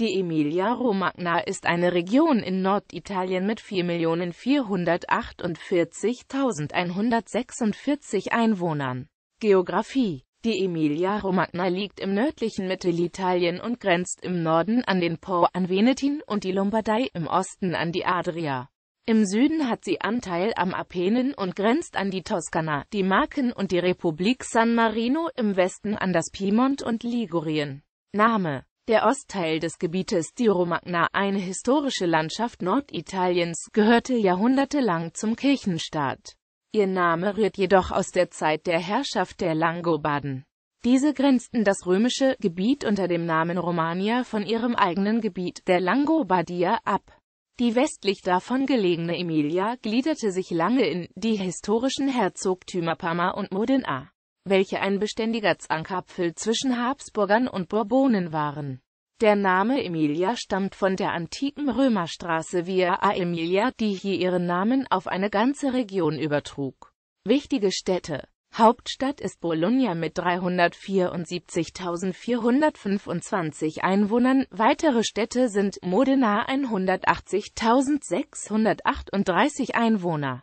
Die Emilia-Romagna ist eine Region in Norditalien mit 4.448.146 Einwohnern. Geografie Die Emilia-Romagna liegt im nördlichen Mittelitalien und grenzt im Norden an den Po an Venetin und die Lombardei, im Osten an die Adria. Im Süden hat sie Anteil am Apenen und grenzt an die Toskana, die Marken und die Republik San Marino, im Westen an das Piemont und Ligurien. Name der Ostteil des Gebietes Diro Magna, eine historische Landschaft Norditaliens, gehörte jahrhundertelang zum Kirchenstaat. Ihr Name rührt jedoch aus der Zeit der Herrschaft der Langobarden. Diese grenzten das römische Gebiet unter dem Namen Romania von ihrem eigenen Gebiet, der Langobardia, ab. Die westlich davon gelegene Emilia gliederte sich lange in die historischen Herzogtümer Parma und Modena welche ein beständiger Zankapfel zwischen Habsburgern und Bourbonen waren. Der Name Emilia stammt von der antiken Römerstraße Via A Emilia, die hier ihren Namen auf eine ganze Region übertrug. Wichtige Städte Hauptstadt ist Bologna mit 374.425 Einwohnern, weitere Städte sind Modena 180.638 Einwohner.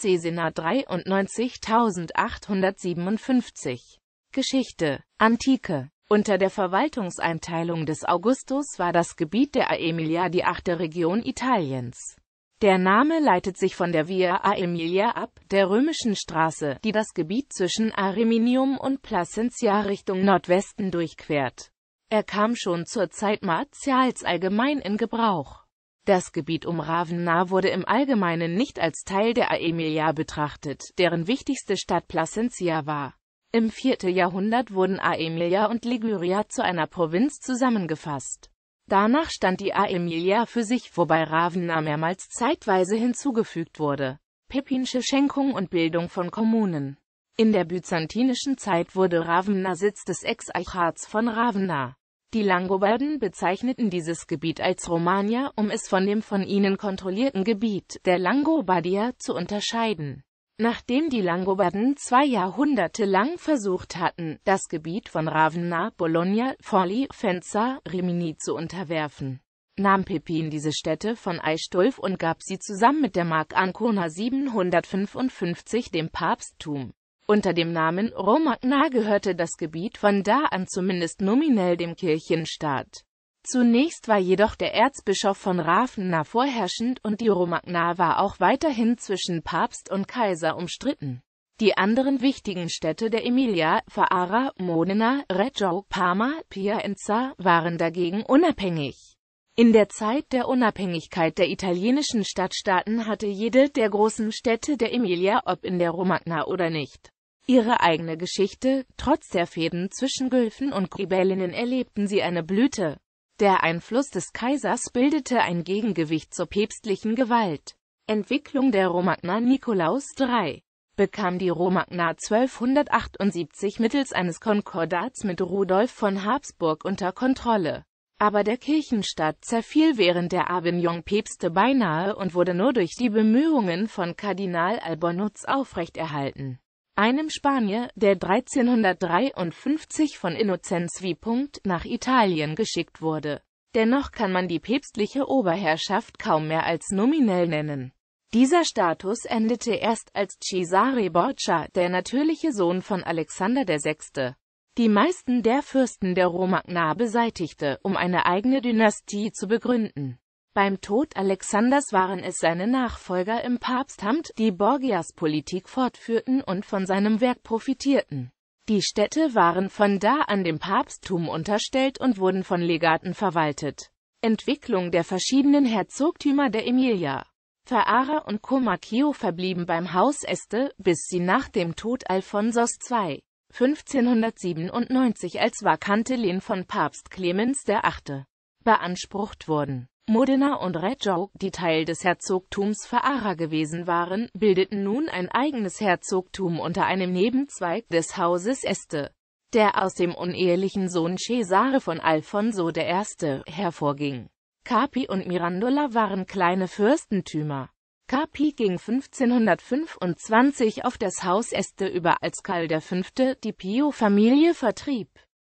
Cesena 93857. Geschichte Antike Unter der Verwaltungseinteilung des Augustus war das Gebiet der Aemilia die achte Region Italiens. Der Name leitet sich von der Via Aemilia ab, der römischen Straße, die das Gebiet zwischen Ariminium und Placentia Richtung Nordwesten durchquert. Er kam schon zur Zeit Martials allgemein in Gebrauch. Das Gebiet um Ravenna wurde im Allgemeinen nicht als Teil der Aemilia betrachtet, deren wichtigste Stadt Placentia war. Im 4. Jahrhundert wurden Aemilia und Liguria zu einer Provinz zusammengefasst. Danach stand die Aemilia für sich, wobei Ravenna mehrmals zeitweise hinzugefügt wurde. Peppinsche Schenkung und Bildung von Kommunen In der byzantinischen Zeit wurde Ravenna Sitz des Exarchats von Ravenna. Die Langobarden bezeichneten dieses Gebiet als Romania, um es von dem von ihnen kontrollierten Gebiet, der Langobardier, zu unterscheiden. Nachdem die Langobarden zwei Jahrhunderte lang versucht hatten, das Gebiet von Ravenna, Bologna, Forli, Fenza, Rimini zu unterwerfen, nahm Pippin diese Städte von Eistulf und gab sie zusammen mit der Mark Ancona 755 dem Papsttum. Unter dem Namen Romagna gehörte das Gebiet von da an zumindest nominell dem Kirchenstaat. Zunächst war jedoch der Erzbischof von Ravenna vorherrschend und die Romagna war auch weiterhin zwischen Papst und Kaiser umstritten. Die anderen wichtigen Städte der Emilia, Faara, Modena, Reggio, Parma, Piacenza, waren dagegen unabhängig. In der Zeit der Unabhängigkeit der italienischen Stadtstaaten hatte jede der großen Städte der Emilia, ob in der Romagna oder nicht, ihre eigene Geschichte, trotz der Fäden zwischen Gülfen und Ghibellinnen erlebten sie eine Blüte. Der Einfluss des Kaisers bildete ein Gegengewicht zur päpstlichen Gewalt. Entwicklung der Romagna Nikolaus III bekam die Romagna 1278 mittels eines Konkordats mit Rudolf von Habsburg unter Kontrolle. Aber der Kirchenstaat zerfiel während der Avignon-Päpste beinahe und wurde nur durch die Bemühungen von Kardinal Albornoz aufrechterhalten einem Spanier, der 1353 von Innozenz V. nach Italien geschickt wurde. Dennoch kann man die päpstliche Oberherrschaft kaum mehr als nominell nennen. Dieser Status endete erst als Cesare Borgia, der natürliche Sohn von Alexander VI., die meisten der Fürsten der Romagna beseitigte, um eine eigene Dynastie zu begründen beim Tod Alexanders waren es seine Nachfolger im Papstamt, die Borgias Politik fortführten und von seinem Werk profitierten. Die Städte waren von da an dem Papsttum unterstellt und wurden von Legaten verwaltet. Entwicklung der verschiedenen Herzogtümer der Emilia Ferrara und Comacchio verblieben beim Haus Este, bis sie nach dem Tod Alfonsos II. 1597 als vakante Lehen von Papst Clemens VIII. beansprucht wurden Modena und Reggio, die Teil des Herzogtums Ferrara gewesen waren, bildeten nun ein eigenes Herzogtum unter einem Nebenzweig des Hauses Este, der aus dem unehelichen Sohn Cesare von Alfonso I. hervorging. Capi und Mirandola waren kleine Fürstentümer. Capi ging 1525 auf das Haus Este über, als Karl V. die Pio-Familie vertrieb.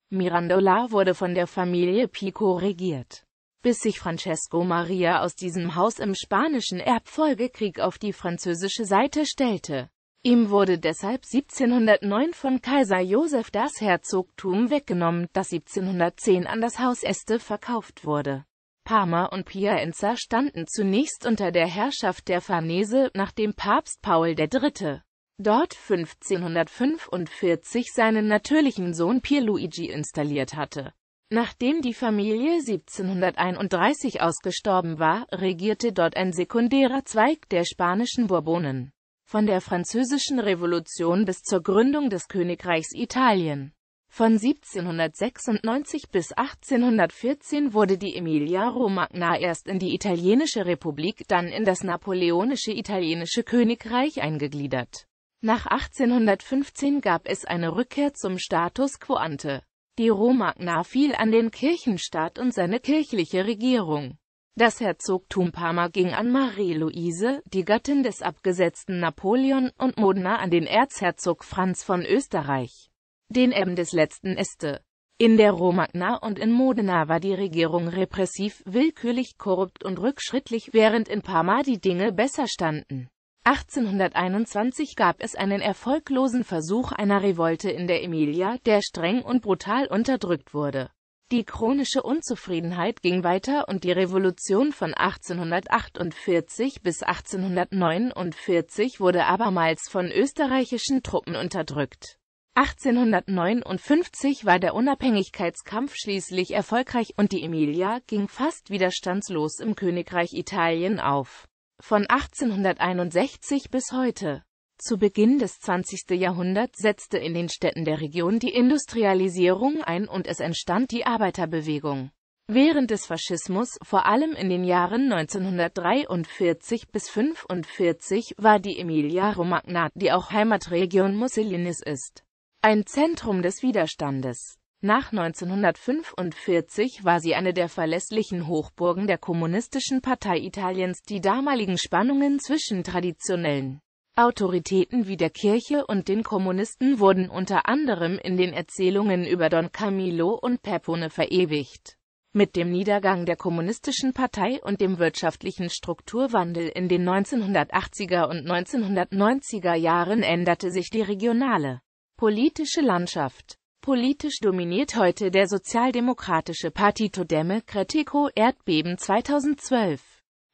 Mirandola wurde von der Familie Pico regiert bis sich Francesco Maria aus diesem Haus im spanischen Erbfolgekrieg auf die französische Seite stellte. Ihm wurde deshalb 1709 von Kaiser Joseph das Herzogtum weggenommen, das 1710 an das Haus Este verkauft wurde. Parma und Piaenza standen zunächst unter der Herrschaft der Farnese, nachdem Papst Paul III. dort 1545 seinen natürlichen Sohn Pierluigi installiert hatte. Nachdem die Familie 1731 ausgestorben war, regierte dort ein sekundärer Zweig der spanischen Bourbonen. Von der Französischen Revolution bis zur Gründung des Königreichs Italien. Von 1796 bis 1814 wurde die Emilia-Romagna erst in die italienische Republik, dann in das napoleonische italienische Königreich eingegliedert. Nach 1815 gab es eine Rückkehr zum Status quo ante. Die Romagna fiel an den Kirchenstaat und seine kirchliche Regierung. Das Herzogtum Parma ging an Marie-Louise, die Gattin des abgesetzten Napoleon, und Modena an den Erzherzog Franz von Österreich, den Erben des letzten Este. In der Romagna und in Modena war die Regierung repressiv, willkürlich, korrupt und rückschrittlich, während in Parma die Dinge besser standen. 1821 gab es einen erfolglosen Versuch einer Revolte in der Emilia, der streng und brutal unterdrückt wurde. Die chronische Unzufriedenheit ging weiter und die Revolution von 1848 bis 1849 wurde abermals von österreichischen Truppen unterdrückt. 1859 war der Unabhängigkeitskampf schließlich erfolgreich und die Emilia ging fast widerstandslos im Königreich Italien auf von 1861 bis heute. Zu Beginn des 20. Jahrhunderts setzte in den Städten der Region die Industrialisierung ein und es entstand die Arbeiterbewegung. Während des Faschismus, vor allem in den Jahren 1943 bis 1945, war die Emilia-Romagna, die auch Heimatregion Mussolinis ist, ein Zentrum des Widerstandes. Nach 1945 war sie eine der verlässlichen Hochburgen der Kommunistischen Partei Italiens. Die damaligen Spannungen zwischen traditionellen Autoritäten wie der Kirche und den Kommunisten wurden unter anderem in den Erzählungen über Don Camillo und Pepone verewigt. Mit dem Niedergang der Kommunistischen Partei und dem wirtschaftlichen Strukturwandel in den 1980er und 1990er Jahren änderte sich die regionale politische Landschaft. Politisch dominiert heute der sozialdemokratische Partito Democratico Erdbeben 2012.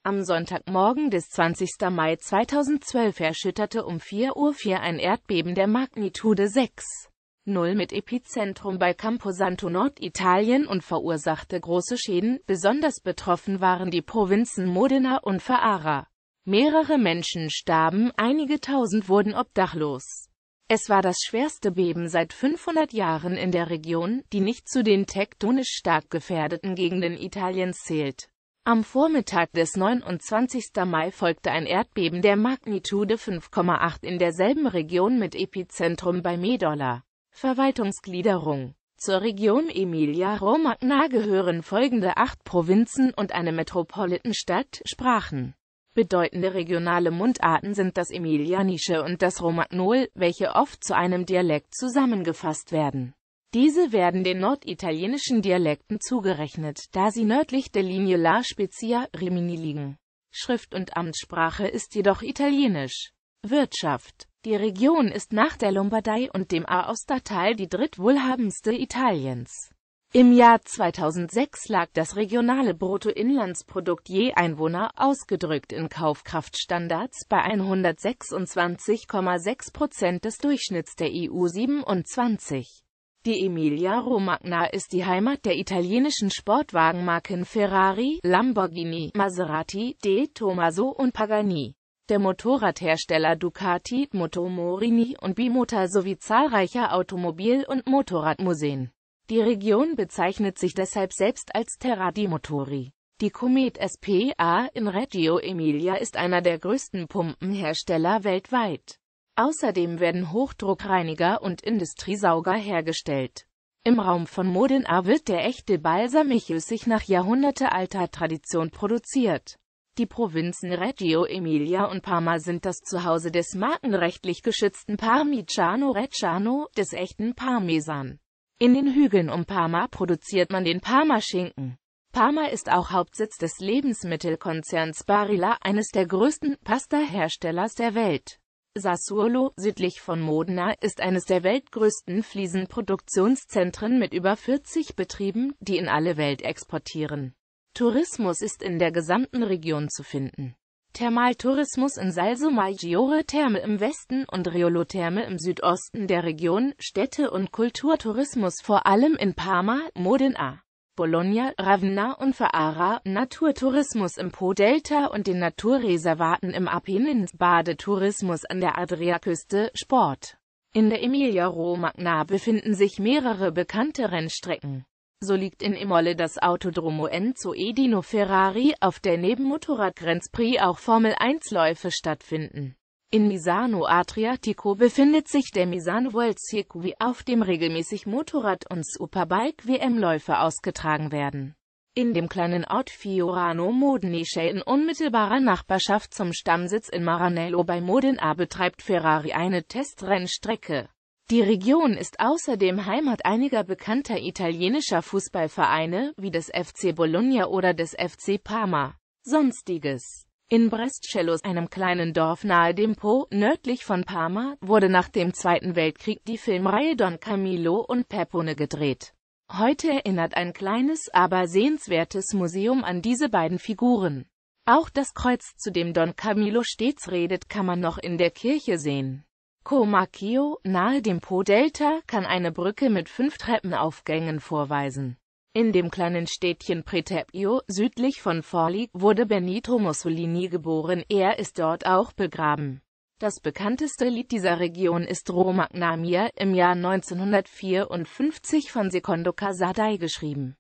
Am Sonntagmorgen des 20. Mai 2012 erschütterte um 4.04 Uhr ein Erdbeben der Magnitude 6.0 mit Epizentrum bei Camposanto Norditalien und verursachte große Schäden, besonders betroffen waren die Provinzen Modena und Faara. Mehrere Menschen starben, einige tausend wurden obdachlos. Es war das schwerste Beben seit 500 Jahren in der Region, die nicht zu den tektonisch stark gefährdeten Gegenden Italiens zählt. Am Vormittag des 29. Mai folgte ein Erdbeben der Magnitude 5,8 in derselben Region mit Epizentrum bei Medola. Verwaltungsgliederung Zur Region Emilia-Romagna gehören folgende acht Provinzen und eine Metropolitenstadt, Sprachen Bedeutende regionale Mundarten sind das Emilianische und das Romagnol, welche oft zu einem Dialekt zusammengefasst werden. Diese werden den norditalienischen Dialekten zugerechnet, da sie nördlich der Linie La Spezia, Rimini liegen. Schrift und Amtssprache ist jedoch Italienisch. Wirtschaft Die Region ist nach der Lombardei und dem aosta Aostatal die drittwohlhabendste Italiens. Im Jahr 2006 lag das regionale Bruttoinlandsprodukt je Einwohner ausgedrückt in Kaufkraftstandards bei 126,6 Prozent des Durchschnitts der EU 27. Die Emilia-Romagna ist die Heimat der italienischen Sportwagenmarken Ferrari, Lamborghini, Maserati, De Tomaso und Pagani. Der Motorradhersteller Ducati, Motomorini und Bimota sowie zahlreicher Automobil- und Motorradmuseen. Die Region bezeichnet sich deshalb selbst als Terra di Motori. Die Comet SPA in Reggio Emilia ist einer der größten Pumpenhersteller weltweit. Außerdem werden Hochdruckreiniger und Industriesauger hergestellt. Im Raum von Modena wird der echte Balsamichüssig nach jahrhundertealter Tradition produziert. Die Provinzen Reggio Emilia und Parma sind das Zuhause des markenrechtlich geschützten Parmigiano Reggiano, des echten Parmesan. In den Hügeln um Parma produziert man den Parma-Schinken. Parma ist auch Hauptsitz des Lebensmittelkonzerns Barilla, eines der größten Pasta-Herstellers der Welt. Sassuolo, südlich von Modena, ist eines der weltgrößten Fliesenproduktionszentren mit über 40 Betrieben, die in alle Welt exportieren. Tourismus ist in der gesamten Region zu finden. Thermaltourismus in Salso Maggiore Therme im Westen und Riolo-Therme im Südosten der Region, Städte- und Kulturtourismus vor allem in Parma, Modena, Bologna, Ravenna und Ferrara, Naturtourismus im Po-Delta und den Naturreservaten im Apennins, Badetourismus an der Adriaküste, Sport. In der Emilia-Romagna befinden sich mehrere bekannte Rennstrecken. So liegt in Imolle das Autodromo Enzo Edino Ferrari, auf der neben Motorrad Grand Prix auch Formel-1-Läufe stattfinden. In Misano Adriatico befindet sich der Misano World Circuit, auf dem regelmäßig Motorrad- und Superbike-WM-Läufe ausgetragen werden. In dem kleinen Ort Fiorano Modenice in unmittelbarer Nachbarschaft zum Stammsitz in Maranello bei Modena betreibt Ferrari eine Testrennstrecke. Die Region ist außerdem Heimat einiger bekannter italienischer Fußballvereine wie des FC Bologna oder des FC Parma. Sonstiges in Brestcellos, einem kleinen Dorf nahe dem Po, nördlich von Parma, wurde nach dem Zweiten Weltkrieg die Filmreihe Don Camillo und Pepone gedreht. Heute erinnert ein kleines, aber sehenswertes Museum an diese beiden Figuren. Auch das Kreuz, zu dem Don Camillo stets redet, kann man noch in der Kirche sehen. Komakio, nahe dem Po-Delta, kann eine Brücke mit fünf Treppenaufgängen vorweisen. In dem kleinen Städtchen Pretepio, südlich von Forli, wurde Benito Mussolini geboren, er ist dort auch begraben. Das bekannteste Lied dieser Region ist Romagnamia, im Jahr 1954 von Secondo Casadei geschrieben.